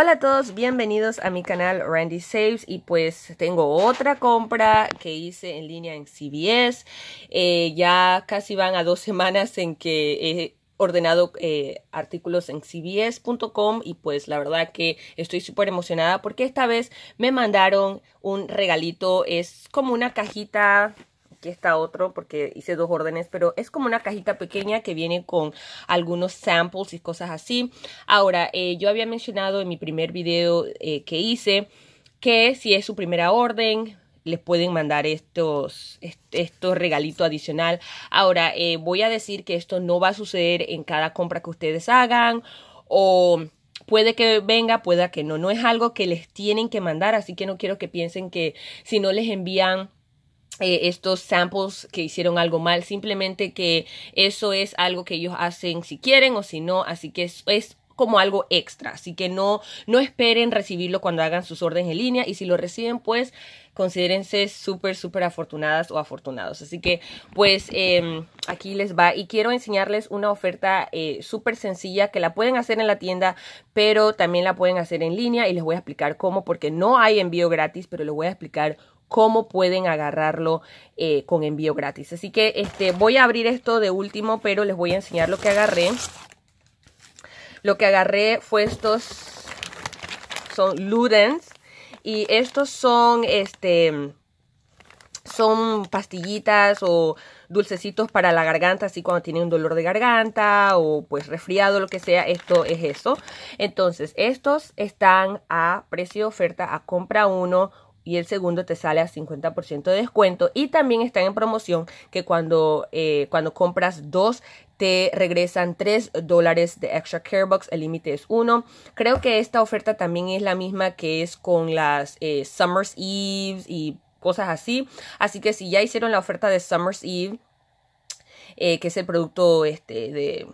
Hola a todos, bienvenidos a mi canal Randy Saves y pues tengo otra compra que hice en línea en CBS. Eh, ya casi van a dos semanas en que he ordenado eh, artículos en cbs.com y pues la verdad que estoy súper emocionada porque esta vez me mandaron un regalito, es como una cajita Aquí está otro porque hice dos órdenes, pero es como una cajita pequeña que viene con algunos samples y cosas así. Ahora, eh, yo había mencionado en mi primer video eh, que hice que si es su primera orden, les pueden mandar estos, estos regalitos adicional. Ahora, eh, voy a decir que esto no va a suceder en cada compra que ustedes hagan o puede que venga, pueda que no. No es algo que les tienen que mandar, así que no quiero que piensen que si no les envían eh, estos samples que hicieron algo mal, simplemente que eso es algo que ellos hacen si quieren o si no, así que es, es como algo extra, así que no, no esperen recibirlo cuando hagan sus órdenes en línea y si lo reciben pues considérense súper, súper afortunadas o afortunados. Así que, pues, em, aquí les va. Y quiero enseñarles una oferta eh, súper sencilla que la pueden hacer en la tienda, pero también la pueden hacer en línea y les voy a explicar cómo, porque no hay envío gratis, pero les voy a explicar cómo pueden agarrarlo eh, con envío gratis. Así que este, voy a abrir esto de último, pero les voy a enseñar lo que agarré. Lo que agarré fue estos, son Ludens, y estos son, este, son pastillitas o dulcecitos para la garganta, así cuando tienen un dolor de garganta o pues resfriado, lo que sea, esto es eso. Entonces, estos están a precio de oferta, a compra uno y el segundo te sale a 50% de descuento. Y también están en promoción que cuando, eh, cuando compras dos te regresan 3 dólares de extra Care box el límite es 1. Creo que esta oferta también es la misma que es con las eh, Summer's Eve y cosas así. Así que si ya hicieron la oferta de Summer's Eve, eh, que es el producto este, de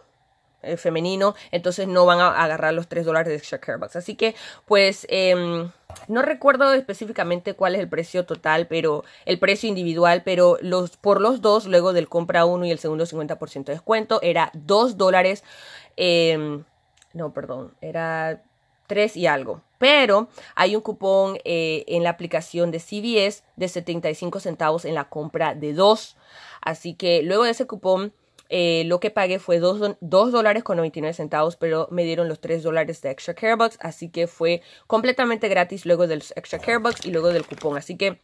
eh, femenino, entonces no van a agarrar los 3 dólares de extra care Así que, pues, em, no recuerdo específicamente cuál es el precio total, pero el precio individual, pero los, por los dos, luego del compra uno y el segundo 50% de descuento, era 2 dólares. Em, no, perdón, era 3 y algo. Pero hay un cupón eh, en la aplicación de CVS de 75 centavos en la compra de 2. Así que luego de ese cupón eh, lo que pagué fue 2 dólares con 99 centavos, pero me dieron los 3 dólares de extra Care box así que fue completamente gratis luego de los extra box y luego del cupón. Así que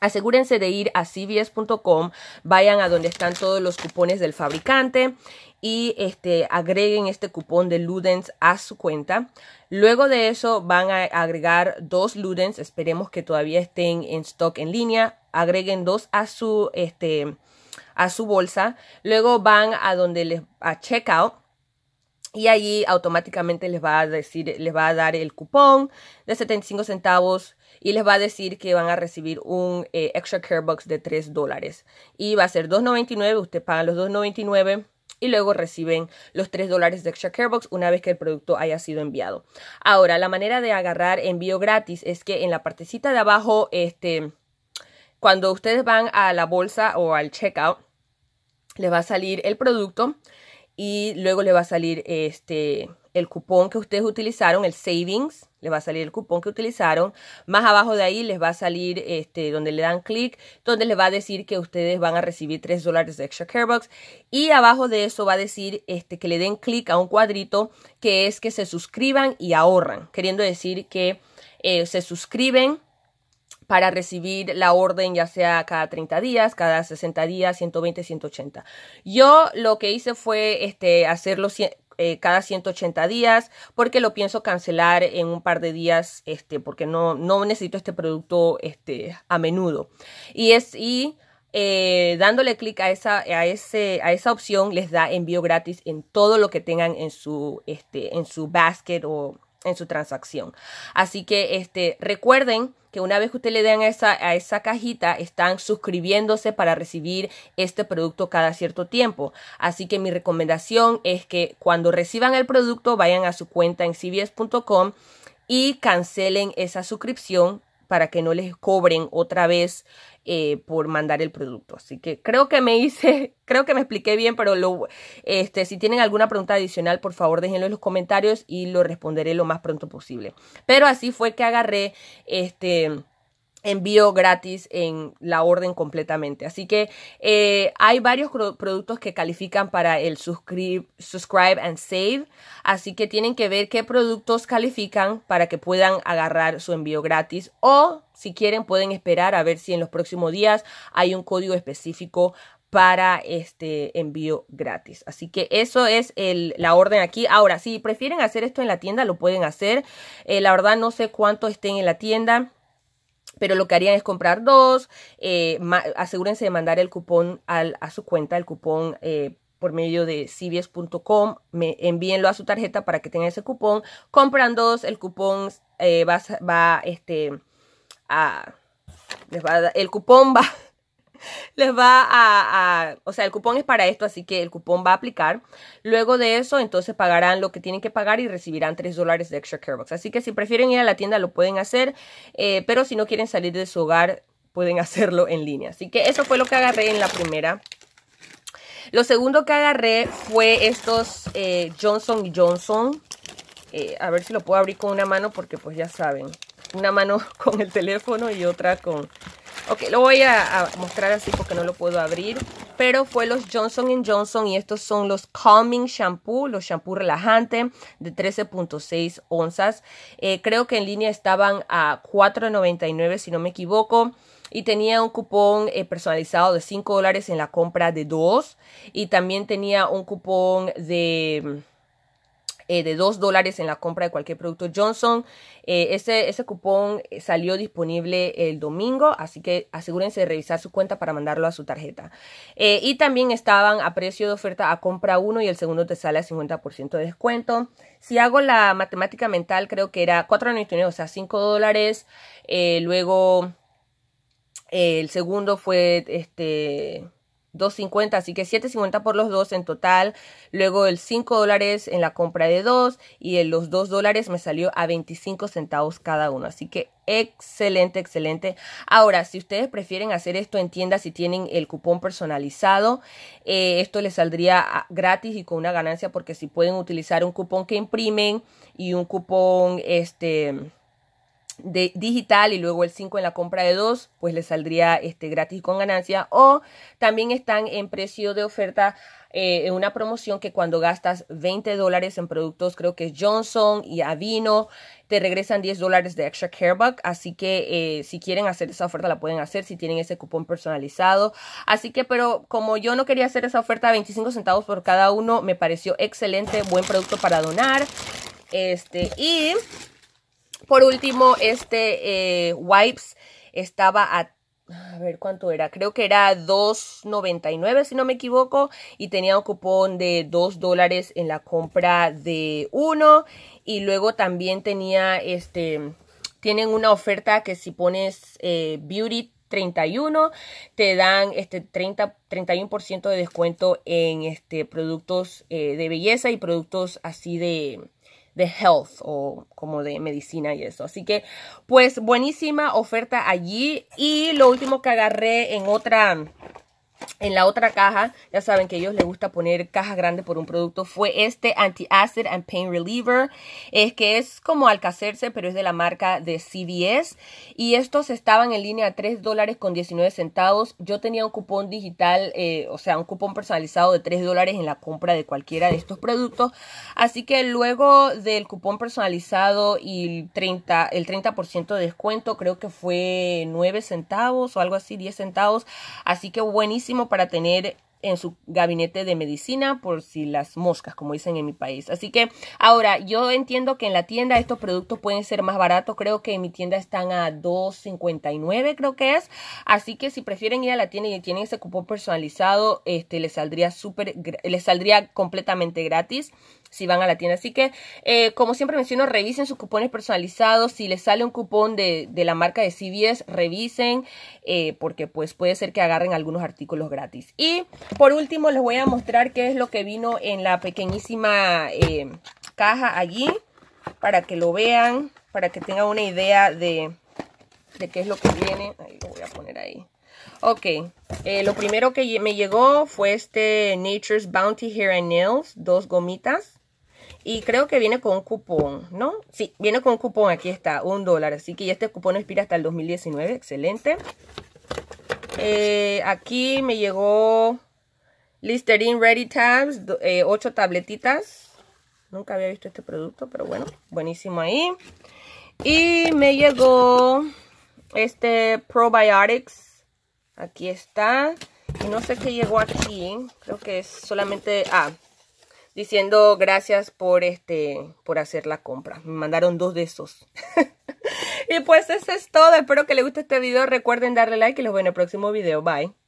asegúrense de ir a cvs.com, vayan a donde están todos los cupones del fabricante y este, agreguen este cupón de Ludens a su cuenta. Luego de eso van a agregar dos Ludens, esperemos que todavía estén en stock en línea, agreguen dos a su... Este, a su bolsa, luego van a donde les a checkout y allí automáticamente les va a decir, les va a dar el cupón de 75 centavos y les va a decir que van a recibir un eh, extra care box de 3 dólares y va a ser 2.99, usted paga los 2.99 y luego reciben los 3 dólares de Extra Care Box una vez que el producto haya sido enviado. Ahora, la manera de agarrar envío gratis es que en la partecita de abajo, este, cuando ustedes van a la bolsa o al checkout, les va a salir el producto y luego le va a salir este el cupón que ustedes utilizaron, el savings, le va a salir el cupón que utilizaron. Más abajo de ahí les va a salir este, donde le dan clic, donde les va a decir que ustedes van a recibir 3 dólares de extra Care box Y abajo de eso va a decir este, que le den clic a un cuadrito que es que se suscriban y ahorran, queriendo decir que eh, se suscriben para recibir la orden, ya sea cada 30 días, cada 60 días, 120, 180. Yo lo que hice fue este, hacerlo eh, cada 180 días porque lo pienso cancelar en un par de días, este, porque no, no necesito este producto este, a menudo. Y es y eh, dándole clic a esa, a, ese, a esa opción les da envío gratis en todo lo que tengan en su, este, en su basket o en su transacción. Así que este, recuerden que una vez que usted le den a esa, a esa cajita, están suscribiéndose para recibir este producto cada cierto tiempo. Así que mi recomendación es que cuando reciban el producto, vayan a su cuenta en cbs.com y cancelen esa suscripción para que no les cobren otra vez eh, por mandar el producto. Así que creo que me hice, creo que me expliqué bien, pero lo, este, si tienen alguna pregunta adicional, por favor déjenlo en los comentarios y lo responderé lo más pronto posible. Pero así fue que agarré este envío gratis en la orden completamente. Así que eh, hay varios productos que califican para el subscribe, subscribe and save. Así que tienen que ver qué productos califican para que puedan agarrar su envío gratis. O si quieren pueden esperar a ver si en los próximos días hay un código específico para este envío gratis. Así que eso es el, la orden aquí. Ahora, si prefieren hacer esto en la tienda, lo pueden hacer. Eh, la verdad no sé cuánto estén en la tienda pero lo que harían es comprar dos, eh, asegúrense de mandar el cupón a su cuenta, el cupón eh, por medio de CBS.com, me envíenlo a su tarjeta para que tengan ese cupón, compran dos, el cupón eh, va, va este, a, les va a, el cupón va les va a, o sea, el cupón es para esto, así que el cupón va a aplicar. Luego de eso, entonces pagarán lo que tienen que pagar y recibirán 3 dólares de extra box Así que si prefieren ir a la tienda, lo pueden hacer, eh, pero si no quieren salir de su hogar, pueden hacerlo en línea. Así que eso fue lo que agarré en la primera. Lo segundo que agarré fue estos eh, Johnson Johnson. Eh, a ver si lo puedo abrir con una mano porque pues ya saben, una mano con el teléfono y otra con Ok, lo voy a, mostrar así porque no lo puedo abrir. Pero fue los Johnson Johnson y estos son los Calming Shampoo, los shampoo relajante de 13.6 onzas. Eh, creo que en línea estaban a 4.99 si no me equivoco. Y tenía un cupón eh, personalizado de 5 dólares en la compra de dos. Y también tenía un cupón de... Eh, de 2 dólares en la compra de cualquier producto Johnson. Eh, ese, ese cupón eh, salió disponible el domingo, así que asegúrense de revisar su cuenta para mandarlo a su tarjeta. y también estaban a precio de oferta a compra 1 y el segundo te sale a 50% de descuento. Si hago la matemática mental, creo que era 4.99, o sea, 5 dólares. luego el segundo fue este 2.50, así que 7.50 por los dos en total. Luego el 5 dólares en la compra de dos y en los 2 dólares me salió a 25 centavos cada uno. Así que excelente, excelente. Ahora, si ustedes prefieren hacer esto en tiendas si tienen el cupón personalizado, eh, esto les saldría ah, gratis y con una ganancia porque si pueden utilizar un cupón que imprimen y un cupón este de digital y luego el 5 en la compra de 2, pues le saldría este gratis con ganancia. O también están en precio de oferta eh, en una promoción que cuando gastas 20 dólares en productos, creo que es Johnson y Avino, te regresan 10 dólares de extra buck, Así que eh, si quieren hacer esa oferta, la pueden hacer si tienen ese cupón personalizado. Así que, pero como yo no quería hacer esa oferta 25 centavos por cada uno, me pareció excelente, buen producto para donar. Este, y por último, este eh, Wipes estaba a a ver cuánto era, creo que era 2.99 si no me equivoco y tenía un cupón de 2 dólares en la compra de uno y luego también tenía este, tienen una oferta que si pones eh, Beauty 31 te dan este 30, 31% de descuento en este productos eh, de belleza y productos así de de health o como de medicina y eso. Así que, pues, buenísima oferta allí. Y lo último que agarré en otra en la otra caja, ya saben que a ellos les gusta poner cajas grandes por un producto, fue este Anti-Acid and Pain Reliever. Es que es como Alcacerse, pero es de la marca de CVS. Y estos estaban en línea a 3 dólares con 19 centavos. Yo tenía un cupón digital, eh, o sea, un cupón personalizado de 3 dólares en la compra de cualquiera de estos productos. Así que luego del cupón personalizado y el 30, el 30% de descuento, creo que fue 9 centavos o algo así, 10 centavos. Así que buenísimo para tener en su gabinete de medicina por si las moscas, como dicen en mi país. Así que ahora yo entiendo que en la tienda estos productos pueden ser más baratos. Creo que en mi tienda están a 2.59 creo que es. Así que si prefieren ir a la tienda y tienen ese cupón personalizado, este les saldría súper les saldría completamente gratis si van a la tienda. Así que, eh, como siempre menciono, revisen sus cupones personalizados. Si les sale un cupón de, la marca de CVS, revisen, eh, porque pues puede ser que agarren algunos artículos gratis. Y por último, les voy a mostrar qué es lo que vino en la pequeñísima eh, caja allí, para que lo vean, para que tengan una idea de, de qué es lo que viene. Ahí lo voy a poner ahí. Ok, lo primero que me llegó fue este Nature's Bounty Hair and Nails, dos gomitas. Y creo que viene con un cupón, ¿no? Sí, viene con un cupón, aquí está, un dólar. Así que este cupón expira hasta el 2019, excelente. Eh, aquí me llegó Listerine Ready Tabs, eh, 8 tabletitas. Nunca había visto este producto, pero bueno, buenísimo ahí. Y me llegó este Probiotics. Aquí está. Y no sé qué llegó aquí. Creo que es solamente... Ah, diciendo gracias por este por hacer la compra. Me mandaron dos de esos. y pues eso es todo. Espero que les guste este video. Recuerden darle like y los veo en el próximo video. Bye.